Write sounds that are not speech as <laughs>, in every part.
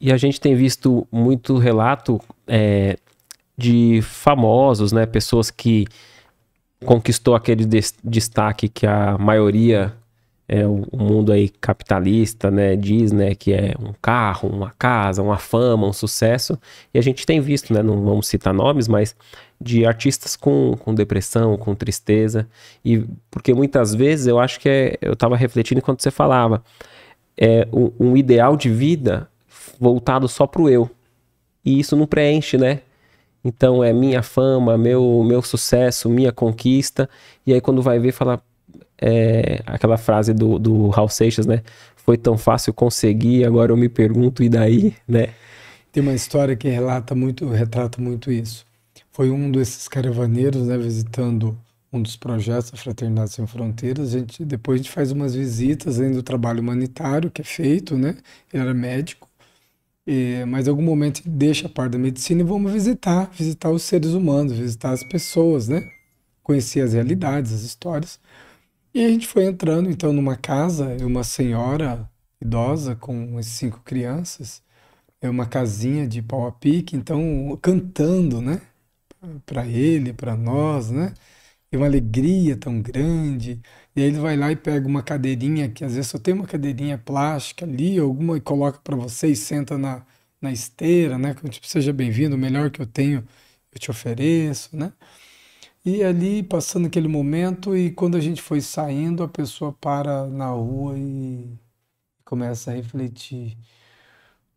E a gente tem visto muito relato é, de famosos, né? Pessoas que conquistou aquele des destaque que a maioria é o, o mundo aí capitalista, né, diz, né, que é um carro, uma casa, uma fama, um sucesso, e a gente tem visto, né, não vamos citar nomes, mas de artistas com, com depressão, com tristeza, e porque muitas vezes eu acho que é, eu estava refletindo enquanto você falava, é um, um ideal de vida voltado só pro eu. E isso não preenche, né? Então é minha fama, meu, meu sucesso, minha conquista. E aí quando vai ver, fala é, aquela frase do, do Hal Seixas, né? Foi tão fácil conseguir, agora eu me pergunto, e daí, né? Tem uma história que relata muito, retrata muito isso. Foi um desses caravaneiros, né, visitando um dos projetos da Fraternidade Sem Fronteiras. A gente, depois a gente faz umas visitas além do trabalho humanitário que é feito, né? Ele era médico e, mas em algum momento deixa a parte da medicina e vamos visitar, visitar os seres humanos, visitar as pessoas, né? Conhecer as realidades, as histórias. E a gente foi entrando então numa casa, uma senhora idosa com cinco crianças, é uma casinha de pau a pique, então cantando, né? Para ele, para nós, né? e uma alegria tão grande. E aí ele vai lá e pega uma cadeirinha, que às vezes só tem uma cadeirinha plástica ali, alguma e coloca para você e senta na, na esteira, né? Como, tipo, seja bem-vindo, o melhor que eu tenho eu te ofereço, né? E ali, passando aquele momento, e quando a gente foi saindo, a pessoa para na rua e começa a refletir.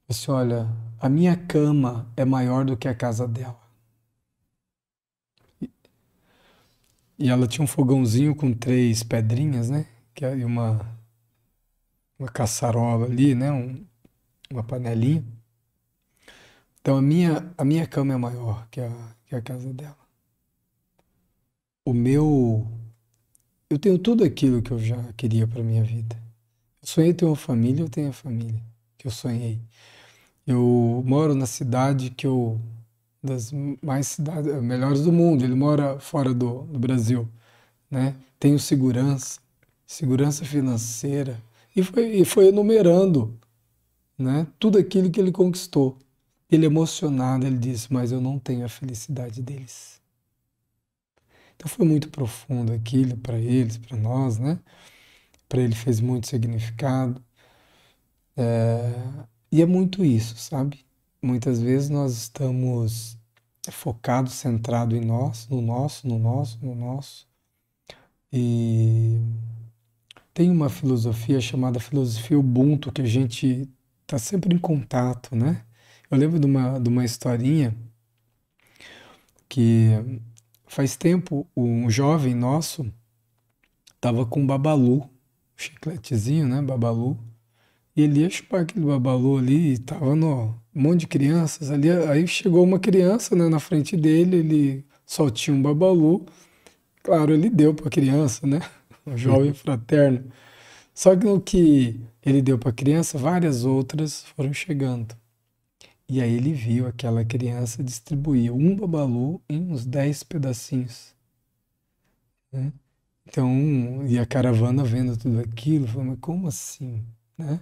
Assim, olha, a minha cama é maior do que a casa dela. E ela tinha um fogãozinho com três pedrinhas, né? Que é uma uma caçarola ali, né? Um, uma panelinha. Então a minha a minha cama é maior que a que a casa dela. O meu eu tenho tudo aquilo que eu já queria para minha vida. Eu sonhei ter uma família, eu tenho a família que eu sonhei. Eu moro na cidade que eu das mais cidades, eh, melhores do mundo. Ele mora fora do, do Brasil, né? Tenho segurança, segurança financeira e foi, e foi enumerando, né? Tudo aquilo que ele conquistou. Ele emocionado, ele disse: mas eu não tenho a felicidade deles. Então foi muito profundo aquilo para eles, para nós, né? Para ele fez muito significado. É, e é muito isso, sabe? Muitas vezes nós estamos focados, centrados em nós, no nosso, no nosso, no nosso. E tem uma filosofia chamada filosofia Ubuntu que a gente está sempre em contato, né? Eu lembro de uma, de uma historinha que faz tempo um jovem nosso estava com um babalu, um chicletezinho, né? Babalu. E ele ia chupar aquele babalu ali e estava no, um monte de crianças ali. Aí chegou uma criança né, na frente dele, ele só tinha um babalu. Claro, ele deu para a criança, né? <laughs> Um jovem fraterno. Só que no que ele deu para a criança, várias outras foram chegando. E aí ele viu aquela criança distribuir um babalu em uns dez pedacinhos. Né? Então, e a caravana vendo tudo aquilo, falou, mas como assim? Né?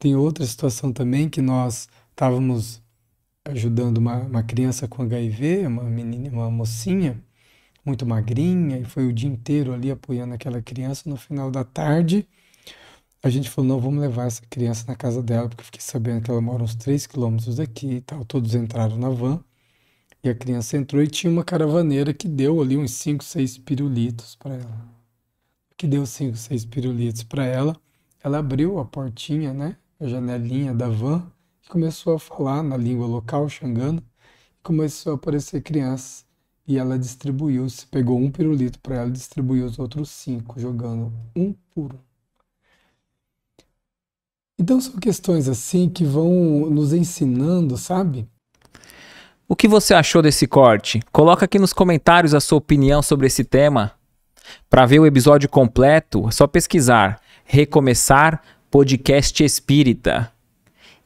Tem outra situação também que nós estávamos ajudando uma, uma criança com HIV, uma menina, uma mocinha muito magrinha, e foi o dia inteiro ali apoiando aquela criança. No final da tarde, a gente falou: não, vamos levar essa criança na casa dela, porque fiquei sabendo que ela mora uns 3 quilômetros daqui e tal. Todos entraram na van e a criança entrou e tinha uma caravaneira que deu ali uns 5, 6 pirulitos para ela. Que deu 5, 6 pirulitos para ela. Ela abriu a portinha, né? A janelinha da van que começou a falar na língua local, xangana, e começou a aparecer crianças. E ela distribuiu, se pegou um pirulito para ela, distribuiu os outros cinco, jogando um por um. Então são questões assim que vão nos ensinando, sabe? O que você achou desse corte? Coloca aqui nos comentários a sua opinião sobre esse tema. Para ver o episódio completo, é só pesquisar Recomeçar Podcast Espírita.